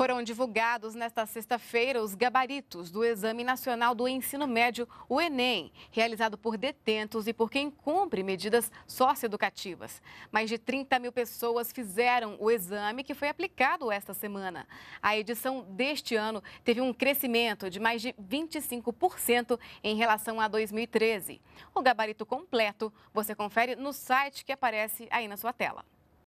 Foram divulgados nesta sexta-feira os gabaritos do Exame Nacional do Ensino Médio, o Enem, realizado por detentos e por quem cumpre medidas socioeducativas. Mais de 30 mil pessoas fizeram o exame que foi aplicado esta semana. A edição deste ano teve um crescimento de mais de 25% em relação a 2013. O gabarito completo você confere no site que aparece aí na sua tela.